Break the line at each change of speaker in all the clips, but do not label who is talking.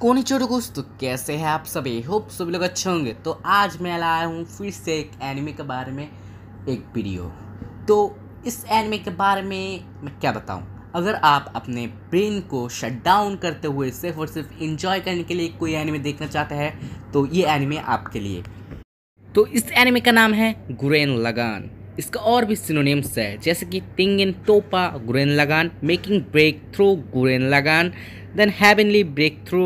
कोनी छोटो तो कैसे हैं आप सभी होप सभी लोग अच्छे होंगे तो आज मैं लाया हूँ फिर से एक एनिमे के बारे में एक वीडियो तो इस एनिमे के बारे में मैं क्या बताऊँ अगर आप अपने ब्रेन को शट डाउन करते हुए सिर्फ और सिर्फ इंजॉय करने के लिए कोई एनिमे देखना चाहते हैं तो ये एनिमे आपके लिए तो इस एनिमे का नाम है गुरेन लगान इसका और भी सिनोनिम्स है जैसे कि तिंग इन तोपा गुरेन लगान making break breakthrough Gurren Lagann then heavenly breakthrough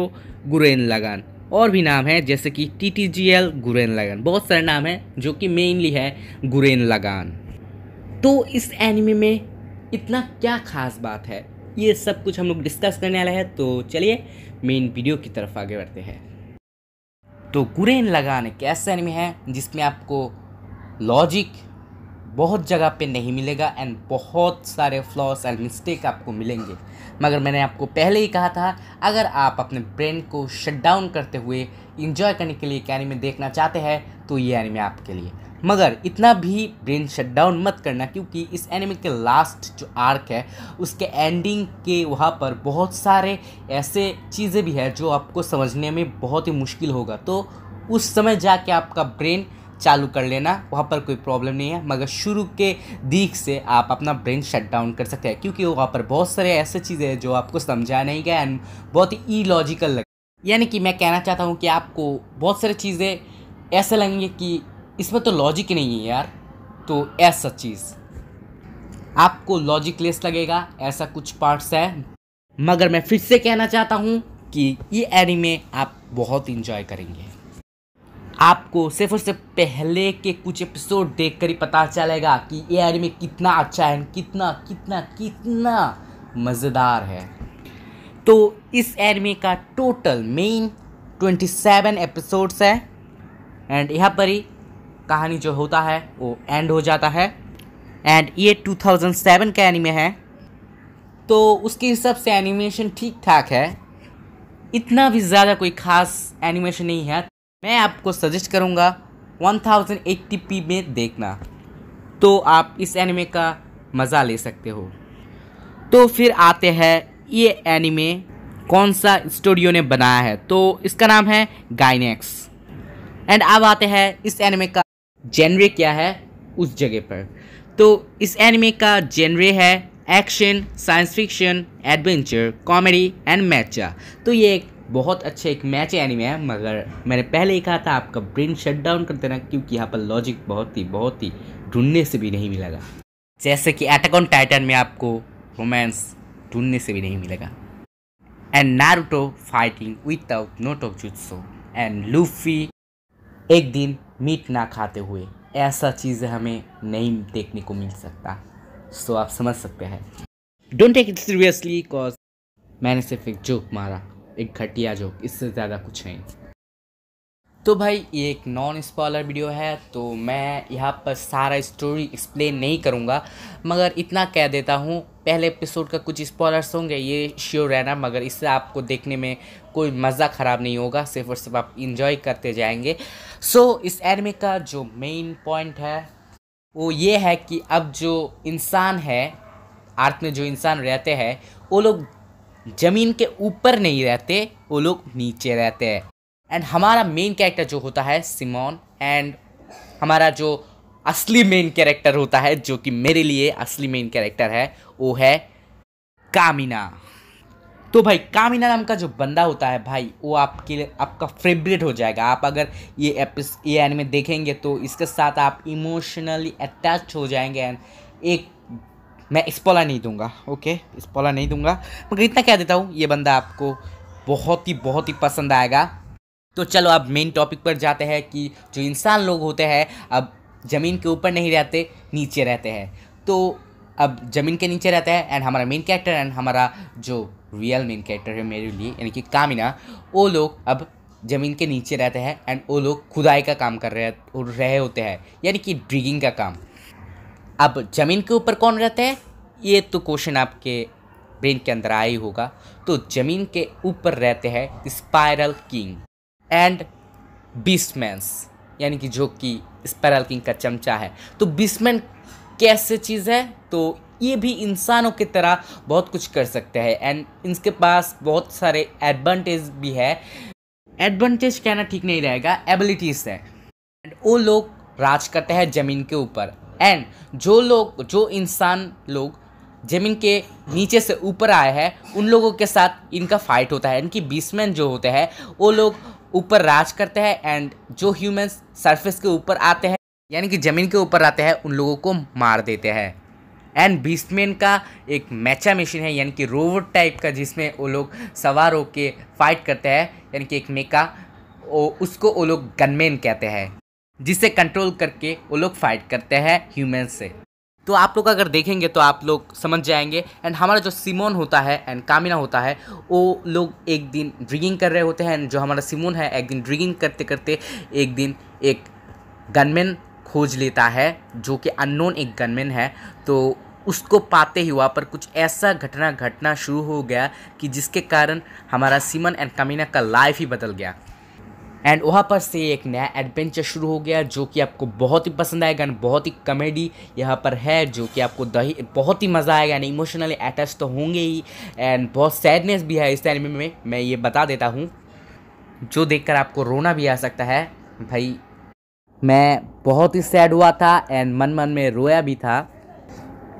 Gurren Lagann और भी नाम है जैसे कि T T G L Gurren Lagann बहुत सारे नाम हैं जो कि मेनली है गुरेन लगान तो इस एनिमे में इतना क्या खास बात है ये सब कुछ हम लोग डिस्कस करने वाले हैं तो चलिए मेन वीडियो की तरफ आगे बढ़ते हैं तो गुरेन लगान एक ऐसा एनिमे है जिसमें आपको लॉजिक बहुत जगह पे नहीं मिलेगा एंड बहुत सारे फ्लॉस एंड मिस्टेक आपको मिलेंगे मगर मैंने आपको पहले ही कहा था अगर आप अपने ब्रेन को शट डाउन करते हुए इंजॉय करने के लिए एक एनिमे देखना चाहते हैं तो ये एनिमे आपके लिए मगर इतना भी ब्रेन शट डाउन मत करना क्योंकि इस एनिमे के लास्ट जो आर्क है उसके एंडिंग के वहाँ पर बहुत सारे ऐसे चीज़ें भी है जो आपको समझने में बहुत ही मुश्किल होगा तो उस समय जाके आपका ब्रेन चालू कर लेना वहाँ पर कोई प्रॉब्लम नहीं है मगर शुरू के दीख से आप अपना ब्रेन शट डाउन कर सकते हैं क्योंकि वहाँ पर बहुत सारे ऐसे चीज़ें हैं जो आपको समझा नहीं गया एंड बहुत ही ई लॉजिकल लग यानी कि मैं कहना चाहता हूँ कि आपको बहुत सारी चीज़ें ऐसे लगेंगे कि इसमें तो लॉजिक नहीं है यार तो ऐसा चीज़ आपको लॉजिकलेस लगेगा ऐसा कुछ पार्ट्स है मगर मैं फिर से कहना चाहता हूँ कि ये एनिमे आप बहुत इंजॉय करेंगे आपको सिर्फ और सिर्फ पहले के कुछ एपिसोड देख कर ही पता चलेगा कि ये एनिमे कितना अच्छा है कितना कितना कितना मज़ेदार है तो इस एनिमे का टोटल मेन 27 एपिसोड्स है एंड यहाँ पर ही कहानी जो होता है वो एंड हो जाता है एंड ये 2007 का एनिमे है तो उसके हिसाब से एनिमेशन ठीक ठाक है इतना भी ज़्यादा कोई ख़ास एनिमेशन नहीं है मैं आपको सजेस्ट करूँगा 1080p में देखना तो आप इस एनिमे का मज़ा ले सकते हो तो फिर आते हैं ये एनिमे कौन सा स्टूडियो ने बनाया है तो इसका नाम है गाइनेक्स एंड अब आते हैं इस एनिमे का जेनरे क्या है उस जगह पर तो इस एनिमे का जेनरे है action science fiction adventure comedy and mecha तो ये एक बहुत अच्छे एक मैच एनिमे है मगर मैंने पहले ही कहा था आपका ब्रेन शट डाउन कर देना क्योंकि यहाँ पर लॉजिक बहुत ही बहुत ही ढूंढने से भी नहीं मिलेगा जैसे कि एटक ऑन टाइटन में आपको रोमांस ढूंढने से भी नहीं मिलेगा and Naruto fighting without note of jutsu and Luffy एक दिन मीट ना खाते हुए ऐसा चीज़ हमें नहीं देखने को मिल सकता सो so, आप समझ सकते हैं don't take it seriously cause मैंने सिर्फ एक जोक मारा एक घटिया जोक इससे ज़्यादा कुछ नहीं तो भाई ये एक नॉन स्पॉलर वीडियो है तो मैं यहाँ पर सारा स्टोरी एक्सप्लेन नहीं करूँगा मगर इतना कह देता हूँ पहले एपिसोड का कुछ स्पॉलर्स होंगे ये श्योर रहना मगर इससे आपको देखने में कोई मज़ा ख़राब नहीं होगा सिर्फ और सिर्फ आप इंजॉय करते जाएंगे सो so, इस एनमे का जो मेन पॉइंट है वो ये है कि अब जो इंसान है आर्थ में जो इंसान रहते हैं वो लोग ज़मीन के ऊपर नहीं रहते वो लोग नीचे रहते हैं एंड हमारा मेन कैरेक्टर जो होता है सिमोन एंड हमारा जो असली मेन कैरेक्टर होता है जो कि मेरे लिए असली मेन कैरेक्टर है वो है कामिना तो भाई कामिना नाम का जो बंदा होता है भाई वो आपके लिए आपका फेवरेट हो जाएगा आप अगर ये एपिस ये एनिमे देखेंगे तो इसके साथ आप इमोशनली अटैच हो जाएंगे एंड एक मैं इस्पोला नहीं दूंगा ओके इस्पोला नहीं दूंगा मगर इतना क्या देता हूँ ये बंदा आपको बहुत ही बहुत ही पसंद आएगा तो चलो अब मेन टॉपिक पर जाते हैं कि जो इंसान लोग होते हैं अब ज़मीन के ऊपर नहीं रहते नीचे रहते हैं तो अब ज़मीन के नीचे रहता है एंड हमारा मेन कैरेक्टर एंड हमारा जो रियल मेन कैरेक्टर है मेरे लिए यानी कि कामिना वो लोग अब ज़मीन के नीचे रहते हैं एंड वो लोग खुदाई का काम कर रहे रहे होते हैं यानी कि ड्रिगिंग का काम अब ज़मीन के ऊपर कौन रहते हैं ये तो क्वेश्चन आपके ब्रेन के अंदर आया ही होगा तो ज़मीन के ऊपर रहते हैं स्पायरल किंग एंड बिस्मैंस यानी कि जो कि स्पायरल किंग का चमचा है तो बिस्मैन कैसे चीज़ है तो ये भी इंसानों की तरह बहुत कुछ कर सकते हैं एंड इनके पास बहुत सारे एडवांटेज भी है एडवांटेज कहना ठीक नहीं रहेगा एबिलिटीज़ है एंड वो लोग राज करते हैं ज़मीन के ऊपर एंड जो लोग जो इंसान लोग ज़मीन के नीचे से ऊपर आए हैं उन लोगों के साथ इनका फाइट होता है इनकी बीसमैन जो होते हैं वो लोग ऊपर राज करते हैं एंड जो ह्यूमंस सरफेस के ऊपर आते हैं यानी कि ज़मीन के ऊपर आते हैं उन लोगों को मार देते हैं एंड बीस्टमैन का एक मैचा मशीन है यानी कि रोबोट टाइप का जिसमें वो लोग सवार होकर फाइट करते हैं यानी कि एक मेका ओ, उसको वो लोग गनमैन कहते हैं जिसे कंट्रोल करके वो लोग फाइट करते हैं ह्यूमन से तो आप लोग अगर देखेंगे तो आप लोग समझ जाएंगे एंड हमारा जो सिमोन होता है एंड कामिना होता है वो लोग एक दिन ड्रिगिंग कर रहे होते हैं एंड जो हमारा सिमोन है एक दिन ड्रिगिंग करते करते एक दिन एक गनमैन खोज लेता है जो कि अननोन एक गनमैन है तो उसको पाते ही वहाँ पर कुछ ऐसा घटना घटना शुरू हो गया कि जिसके कारण हमारा सिमन एंड कमीना का लाइफ ही बदल गया एंड वहाँ पर से एक नया एडवेंचर शुरू हो गया जो कि आपको बहुत ही पसंद आएगा एंड बहुत ही कॉमेडी यहाँ पर है जो कि आपको दही बहुत ही मज़ा आएगा एंड इमोशनली अटैच तो होंगे ही एंड बहुत सैडनेस भी है इस एनिमे में मैं ये बता देता हूँ जो देखकर आपको रोना भी आ सकता है भाई मैं बहुत ही सैड हुआ था एंड मन मन में रोया भी था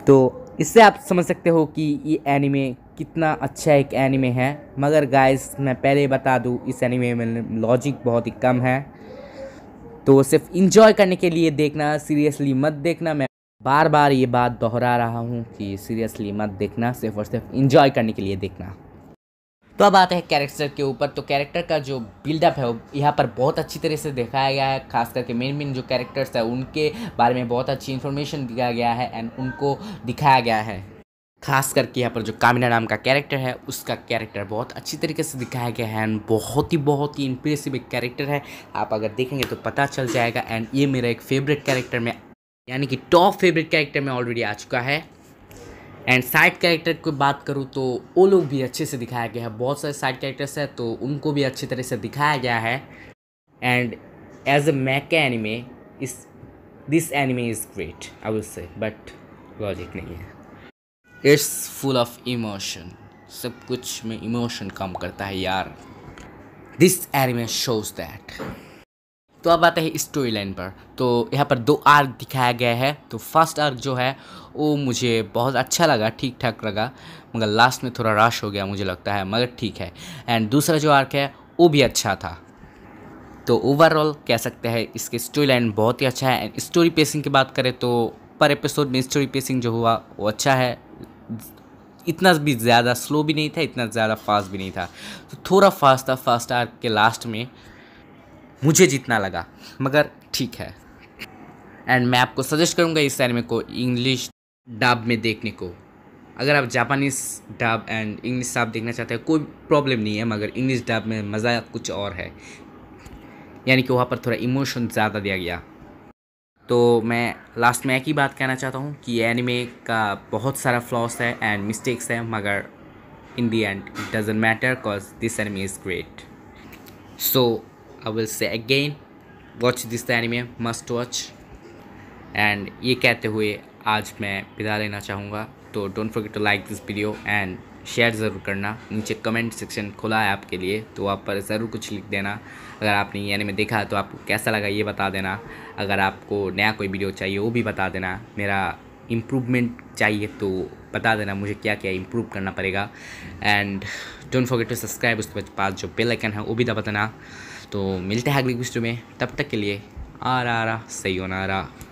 तो इससे आप समझ सकते हो कि ये एनिमे कितना अच्छा एक एनिमे है मगर गाइस मैं पहले बता दूँ इस एनिमे में लॉजिक बहुत ही कम है तो सिर्फ इंजॉय करने के लिए देखना सीरियसली मत देखना मैं बार बार ये बात दोहरा रहा हूँ कि सीरियसली मत देखना सिर्फ और सिर्फ इंजॉय करने के लिए देखना तो अब आते हैं कैरेक्टर के ऊपर तो कैरेक्टर का जो बिल्डअप है यहाँ पर बहुत अच्छी तरह से दिखाया गया है खास करके मेन मेन जो कैरेक्टर्स है उनके बारे में बहुत अच्छी इन्फॉर्मेशन दिया गया है एंड उनको दिखाया गया है खास करके यहाँ पर जो कामिना नाम का कैरेक्टर है उसका कैरेक्टर बहुत अच्छी तरीके से दिखाया गया है एंड बहुत ही बहुत ही इंप्रेसिव एक कैरेक्टर है आप अगर देखेंगे तो पता चल जाएगा एंड ये मेरा एक फेवरेट कैरेक्टर में यानी कि टॉप फेवरेट कैरेक्टर में ऑलरेडी आ चुका है एंड साइड कैरेक्टर की बात करूँ तो वो लोग भी अच्छे से दिखाया गया है बहुत सारे साइड कैरेक्टर्स हैं तो उनको भी अच्छी तरह से दिखाया गया है and as a mech anime इस this anime is great I will say but logic नहीं है इट्स फुल ऑफ इमोशन सब कुछ में इमोशन काम करता है यार दिस एनिमे शोज दैट तो अब आते हैं स्टोरी लाइन पर तो यहाँ पर दो आर्क दिखाया गया है तो फर्स्ट आर्क जो है वो मुझे बहुत अच्छा लगा ठीक ठाक लगा मगर लास्ट में थोड़ा रश हो गया मुझे लगता है मगर ठीक है एंड दूसरा जो आर्क है वो भी अच्छा था तो ओवरऑल कह सकते हैं इसके स्टोरी लाइन बहुत ही अच्छा है एंड स्टोरी पेसिंग की बात करें तो पर एपिसोड में स्टोरी पेसिंग जो हुआ वो अच्छा है इतना भी ज़्यादा स्लो भी नहीं था इतना ज़्यादा फास्ट भी नहीं था तो थोड़ा फास्ट था फास्ट आर के लास्ट में मुझे जितना लगा मगर ठीक है एंड मैं आपको सजेस्ट करूँगा इस एनिमे को इंग्लिश डाब में देखने को अगर आप जापानीज डाब एंड इंग्लिश डब देखना चाहते हैं कोई प्रॉब्लम नहीं है मगर इंग्लिश डब में मज़ा कुछ और है यानी कि वहाँ पर थोड़ा इमोशन ज़्यादा दिया गया तो मैं लास्ट में एक ही बात कहना चाहता हूँ कि एनिमे का बहुत सारा फ्लॉस है एंड मिस्टेक्स है मगर in the end it doesn't matter cause this anime is great so I will say again watch this anime must watch and ये कहते हुए आज मैं विदा लेना चाहूँगा तो don't forget to like this video and share ज़रूर करना नीचे कमेंट सेक्शन खुला है आपके लिए तो आप पर ज़रूर कुछ लिख देना अगर आपने ये एनिमे देखा तो आपको कैसा लगा ये बता देना अगर आपको नया कोई वीडियो चाहिए वो भी बता देना मेरा इम्प्रूवमेंट चाहिए तो बता देना मुझे क्या क्या इम्प्रूव करना पड़ेगा and don't forget to subscribe उसके पास जो बेल आइकन है वो भी दबा देना तो मिलते हैं अगली वीडियो में तब तक के लिए आ रहा सही होना रहा